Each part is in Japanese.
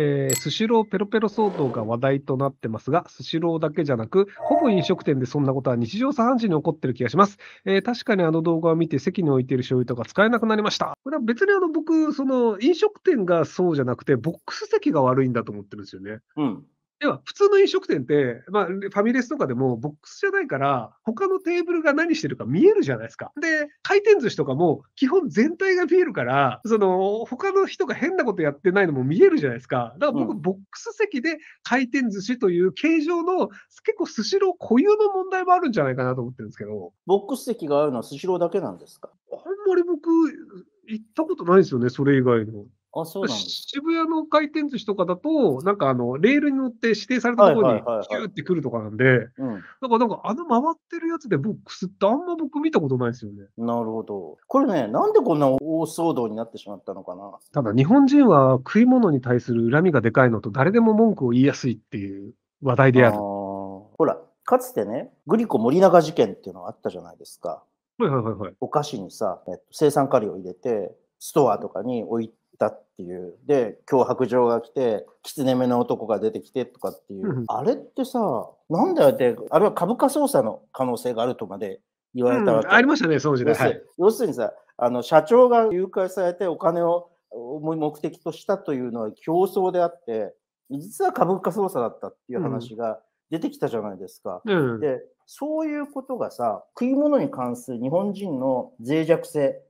えー、スシローペロペロ騒動が話題となってますが、スシローだけじゃなく、ほぼ飲食店でそんなことは日常茶飯事に起こってる気がします。えー、確かにあの動画を見て席に置いている醤油とか使えなくなりました。これは別にあの僕、その飲食店がそうじゃなくて、ボックス席が悪いんだと思ってるんですよね。うん要は普通の飲食店って、まあ、ファミレスとかでもボックスじゃないから、他のテーブルが何してるか見えるじゃないですか。で、回転寿司とかも基本全体が見えるから、その、他の人が変なことやってないのも見えるじゃないですか。だから僕、ボックス席で回転寿司という形状の、結構スシロー固有の問題もあるんじゃないかなと思ってるんですけど。ボックス席があるのはスシローだけなんですかあんまり僕、行ったことないですよね、それ以外の。あそうなん渋谷の回転寿司とかだと、なんかあのレールに乗って指定されたところにキューってくるとかなんで、だ、はいはい、からなんかあの回ってるやつでボックスってあんま僕見たことないですよね。なるほど。これね、なんでこんな大騒動になってしまったのかな。ただ日本人は食い物に対する恨みがでかいのと、誰でも文句を言いやすいっていう話題である。ほら、かつてね、グリコ森永事件っていうのがあったじゃないですか。はいはいはいはい、お菓子にさ、えっと、生産カリを入れて、ストアとかに置いて、たっていう、で、脅迫状が来て、狐目の男が出てきてとかっていう、あれってさ、なんだよって、あれは株価操作の可能性があるとまで言われたわけ、うん、ありましたね、その時代。要するにさ、あの社長が誘拐されてお金を目的としたというのは競争であって、実は株価操作だったっていう話が出てきたじゃないですか。うん、で、そういうことがさ、食い物に関する日本人の脆弱性、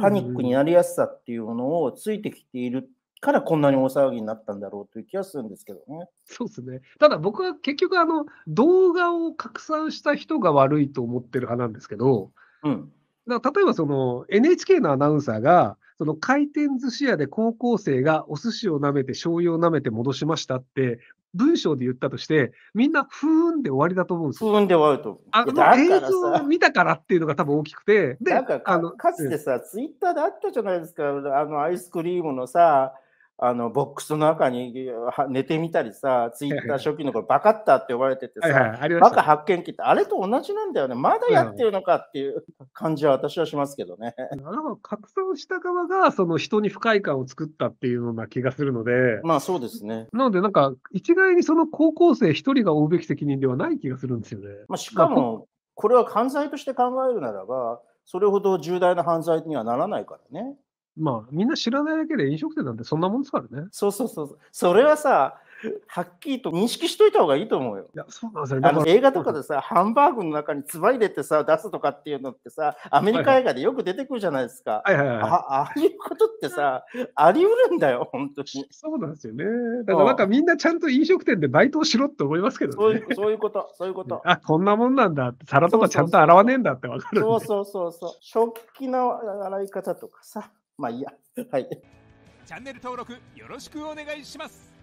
パニックになりやすさっていうものをついてきているからこんなに大騒ぎになったんだろうという気がするんですけどね。そうですね。ただ僕は結局あの動画を拡散した人が悪いと思ってる派なんですけど、うん、だ例えばその NHK のアナウンサーがその回転寿司屋で高校生がお寿司を舐めて醤油を舐めて戻しましたって文章で言ったとして、みんなふーんで終わりだと思うんですよ。ふーんで終わると。あの映像を見たからっていうのが多分大きくて。で、なんかかあのかつてさ、ツイッターであったじゃないですか、あのアイスクリームのさ、あのボックスの中に寝てみたりさ、ツイッター初期の頃バカったって呼ばれててさ、はいい、バカ発見機ってあれと同じなんだよね、まだやってるのかっていう感じは私はしますけどね。なんか拡散した側がその人に不快感を作ったっていうような気がするので、まあそうですね。なので、なんか一概にその高校生一人が負うべき責任ではない気がするんですよね。まあ、しかも、これは犯罪として考えるならば、それほど重大な犯罪にはならないからね。まあ、みんな知らないだけで飲食店なんてそんなもんですからね。そうそうそう。それはさ、はっきりと認識しといた方がいいと思うよ。いや、そうなんですよ、あの映画とかでさ、ハンバーグの中につば入れてさ、出すとかっていうのってさ、アメリカ映画でよく出てくるじゃないですか。はいはいはい、あああいうことってさ、ありうるんだよ、本当に。そうなんですよね。だからなんかみんなちゃんと飲食店でバイトをしろって思いますけどね。そういうそういうこと、そういうこと。あ、こんなもんなんだって、皿とかちゃんと洗わねえんだって分かるそうそうそうそう。食器の洗い方とかさ。まあいいや。はい。チャンネル登録よろしくお願いします。